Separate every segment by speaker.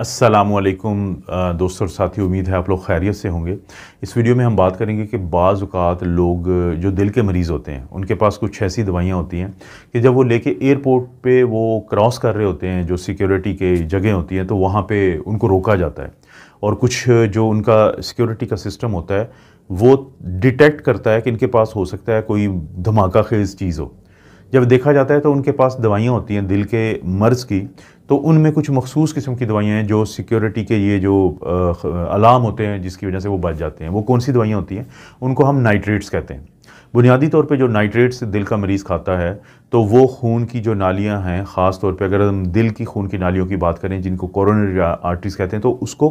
Speaker 1: असलकुम uh, दोस्तों और साथी उम्मीद है आप लोग खैरियत से होंगे इस वीडियो में हम बात करेंगे कि बाज़ लोग uh, जो दिल के मरीज़ होते हैं उनके पास कुछ ऐसी दवाइयाँ होती हैं कि जब वो लेके एयरपोर्ट पे वो क्रॉस कर रहे होते हैं जो सिक्योरिटी के जगह होती हैं तो वहाँ पे उनको रोका जाता है और कुछ uh, जो उनका सिक्योरिटी का सिस्टम होता है वो डिटेक्ट करता है कि इनके पास हो सकता है कोई धमाका खेज़ चीज़ हो जब देखा जाता है तो उनके पास दवाइयाँ होती हैं दिल के मर्ज़ की तो उनमें कुछ मखसूस किस्म की दवाइयाँ हैं जो सिक्योरिटी के ये जो अलार्म होते हैं जिसकी वजह से वो बच जाते हैं वो कौन सी दवाइयाँ होती हैं उनको हम नाइट्रेट्स कहते हैं बुनियादी तौर पे जो नाइट्रेट्स दिल का मरीज़ खाता है तो वो खून की जो नालियाँ हैं ख़ास तौर पे अगर हम दिल की खून की नालियों की बात करें जिनको कोरोनरी आर्टरीज कहते हैं तो उसको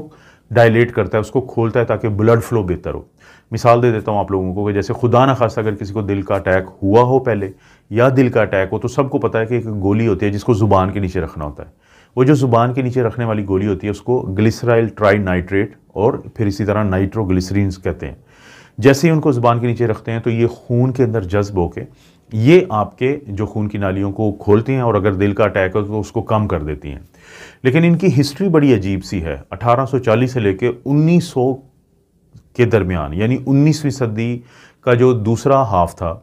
Speaker 1: डायलेट करता है उसको खोलता है ताकि ब्लड फ्लो बेहतर हो मिसाल दे देता हूँ आप लोगों को कि जैसे खुदा ना खासा अगर किसी को दिल का अटैक हुआ हो पहले या दिल का अटैक हो तो सबको पता है कि एक गोली होती है जिसको ज़ुबान के नीचे रखना होता है वो जो ज़ुबान के नीचे रखने वाली गोली होती है उसको ग्लिसराइल ट्राई नाइट्रेट और फिर इसी तरह नाइट्रोग्लिसरीन्स कहते हैं जैसे ही उनको ज़ुबान के नीचे रखते हैं तो ये खून के अंदर जज्ब होकर ये आपके जो खून की नालियों को खोलते हैं और अगर दिल का अटैक हो तो उसको कम कर देती हैं लेकिन इनकी हिस्ट्री बड़ी अजीब सी है 1840 से लेकर 1900 के दरमियान यानी 19वीं सदी का जो दूसरा हाफ था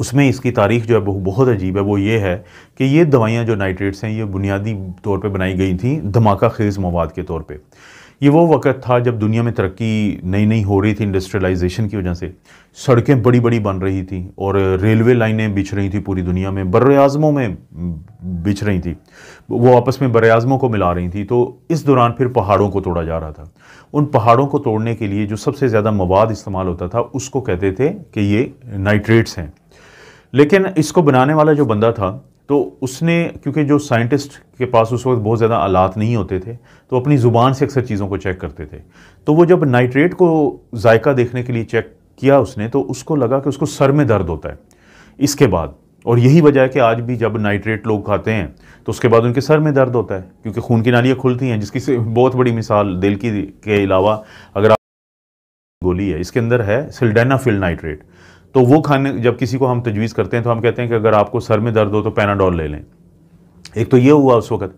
Speaker 1: उसमें इसकी तारीख जो है बहुत बहुत अजीब है वो ये है कि ये दवाइयाँ जो नाइट्रेट्स हैं ये बुनियादी तौर पर बनाई गई थी धमाका खेज मवाद के तौर पर ये वो वक़्त था जब दुनिया में तरक्की नई नई हो रही थी इंडस्ट्रियलाइजेशन की वजह से सड़कें बड़ी बड़ी बन रही थी और रेलवे लाइनें बिछ रही थी पूरी दुनिया में बर आज़मों में बिछ रही थी वो आपस में बर आज़मों को मिला रही थी तो इस दौरान फिर पहाड़ों को तोड़ा जा रहा था उन पहाड़ों को तोड़ने के लिए जो सबसे ज़्यादा मवाद इस्तेमाल होता था उसको कहते थे कि ये नाइट्रेट्स हैं लेकिन इसको बनाने वाला जो बंदा था तो उसने क्योंकि जो साइंटिस्ट के पास उस वक्त बहुत ज़्यादा आलात नहीं होते थे तो अपनी ज़ुबान से अक्सर चीज़ों को चेक करते थे तो वो जब नाइट्रेट को जायका देखने के लिए चेक किया उसने तो उसको लगा कि उसको सर में दर्द होता है इसके बाद और यही वजह है कि आज भी जब नाइट्रेट लोग खाते हैं तो उसके बाद उनके सर में दर्द होता है क्योंकि खून की नालियाँ खुलती हैं जिसकी से बहुत बड़ी मिसाल दिल की के अलावा अगर आप गोली है इसके अंदर है सिल्डेनाफिल नाइट्रेट तो वो खाने जब किसी को हम तजवीज़ करते हैं तो हम कहते हैं कि अगर आपको सर में दर्द हो तो पैनाडोल ले लें एक तो ये हुआ उस वक्त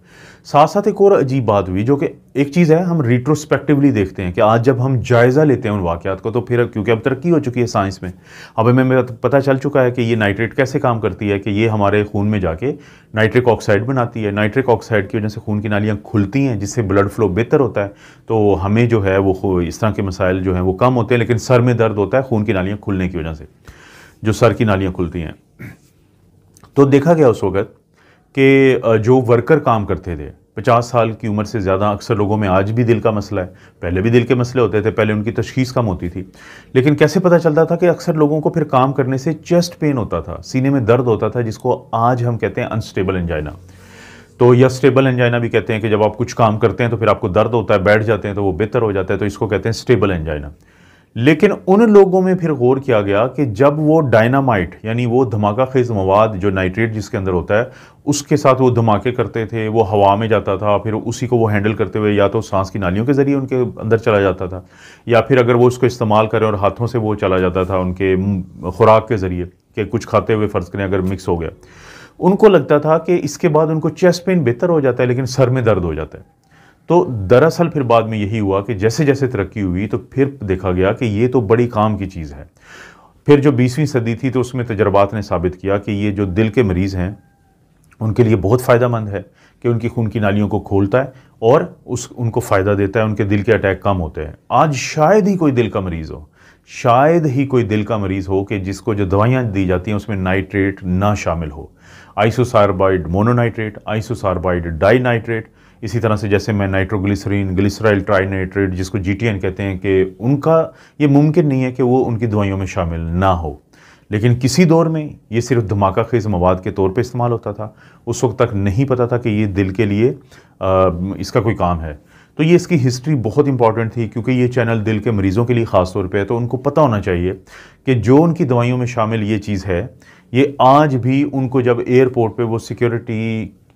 Speaker 1: साथ साथ एक और अजीब बात हुई जो कि एक चीज़ है हम रिट्रोस्पेक्टिवली देखते हैं कि आज जब हम जायज़ा लेते हैं उन वाक़ात को तो फिर क्योंकि अब तरक्की हो चुकी है साइंस में अब हमें पता चल चुका है कि ये नाइट्रेट कैसे काम करती है कि ये हमारे खून में जाके नाइट्रिक ऑक्साइड बनाती है नाइट्रिक ऑक्साइड की वजह से खून की नालियाँ खुलती हैं जिससे ब्लड फ्लो बेहतर होता है तो हमें जो है वो इस तरह के मसाइल जो हैं वो कम होते हैं लेकिन सर में दर्द होता है खून की नालियाँ खुलने की वजह से जो सर की नालियाँ खुलती हैं तो देखा गया उस वक़्त कि जो वर्कर काम करते थे पचास साल की उम्र से ज़्यादा अक्सर लोगों में आज भी दिल का मसला है पहले भी दिल के मसले होते थे पहले उनकी तशखीस कम होती थी लेकिन कैसे पता चलता था कि अक्सर लोगों को फिर काम करने से चेस्ट पेन होता था सीने में दर्द होता था जिसको आज हम कहते हैं अनस्टेबल एंजाइना तो या स्टेबल एंजाइना भी कहते हैं कि जब आप कुछ काम करते हैं तो फिर आपको दर्द होता है बैठ जाते हैं तो वो बेहतर हो जाता है तो इसको कहते हैं स्टेबल एंजाइना लेकिन उन लोगों में फिर गौर किया गया कि जब वो डायनामाइट यानी वो धमाका खेज मवाद जो नाइट्रेट जिसके अंदर होता है उसके साथ वो धमाके करते थे वो हवा में जाता था फिर उसी को वो हैंडल करते हुए या तो सांस की नालियों के ज़रिए उनके अंदर चला जाता था या फिर अगर वो उसको इस्तेमाल करें और हाथों से वो चला जाता था उनके खुराक के ज़रिए कि कुछ खाते हुए फ़र्ज़ करें अगर मिक्स हो गया उनको लगता था कि इसके बाद उनको चेस्ट पेन बेहतर हो जाता है लेकिन सर में दर्द हो जाता है तो दरअसल फिर बाद में यही हुआ कि जैसे जैसे तरक्की हुई तो फिर देखा गया कि ये तो बड़ी काम की चीज़ है फिर जो बीसवीं सदी थी तो उसमें तजर्बात ने साबित किया कि ये जो दिल के मरीज़ हैं उनके लिए बहुत फ़ायदा मंद है कि उनकी खून की नालियों को खोलता है और उस उनको फ़ायदा देता है उनके दिल के अटैक कम होते हैं आज शायद ही कोई दिल का मरीज़ हो शायद ही कोई दिल का मरीज़ हो कि जिसको जो दवाइयाँ दी जाती हैं उसमें नाइट्रेट ना शामिल हो isosorbide mononitrate isosorbide dinitrate इसी तरह से जैसे मैं नाइट्रोग्लिसरीन ग्लिसराइल ट्राइनाइट्रेट जिसको जी कहते हैं कि उनका ये मुमकिन नहीं है कि वो उनकी दवाइयों में शामिल ना हो लेकिन किसी दौर में ये सिर्फ धमाका खेज मवाद के तौर पे इस्तेमाल होता था उस वक्त तक नहीं पता था कि ये दिल के लिए आ, इसका कोई काम है तो ये इसकी हिस्ट्री बहुत इंपॉर्टेंट थी क्योंकि ये चैनल दिल के मरीज़ों के लिए ख़ास तौर पर है तो उनको पता होना चाहिए कि जो उनकी दवाइयों में शामिल ये चीज़ है ये आज भी उनको जब एयरपोर्ट पे वो सिक्योरिटी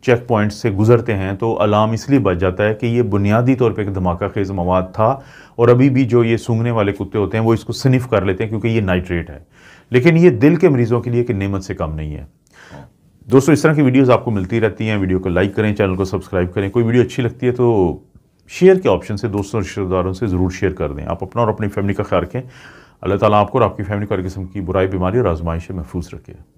Speaker 1: चेक पॉइंट से गुजरते हैं तो अलार्म इसलिए बच जाता है कि ये बुनियादी तौर पे एक धमाका खेज मवाद था और अभी भी जो ये सूंघने वाले कुत्ते होते हैं वो इसको स्निफ कर लेते हैं क्योंकि ये नाइट्रेट है लेकिन ये दिल के मरीज़ों के लिए कि नेमत से कम नहीं है दोस्तों इस तरह की वीडियोज़ आपको मिलती रहती हैं वीडियो को लाइक करें चैनल को सब्सक्राइब करें कोई वीडियो अच्छी लगती है तो शेयर के ऑप्शन से दोस्तों रिश्तेदारों से ज़रूर शेयर कर दें आप अपना और अपनी फैमिली का ख्याल रखें अल्लाह ताला आपको और आपकी फैमिली को हर किस्म की बुराई बीमारी और आजमाइश महफूज रखे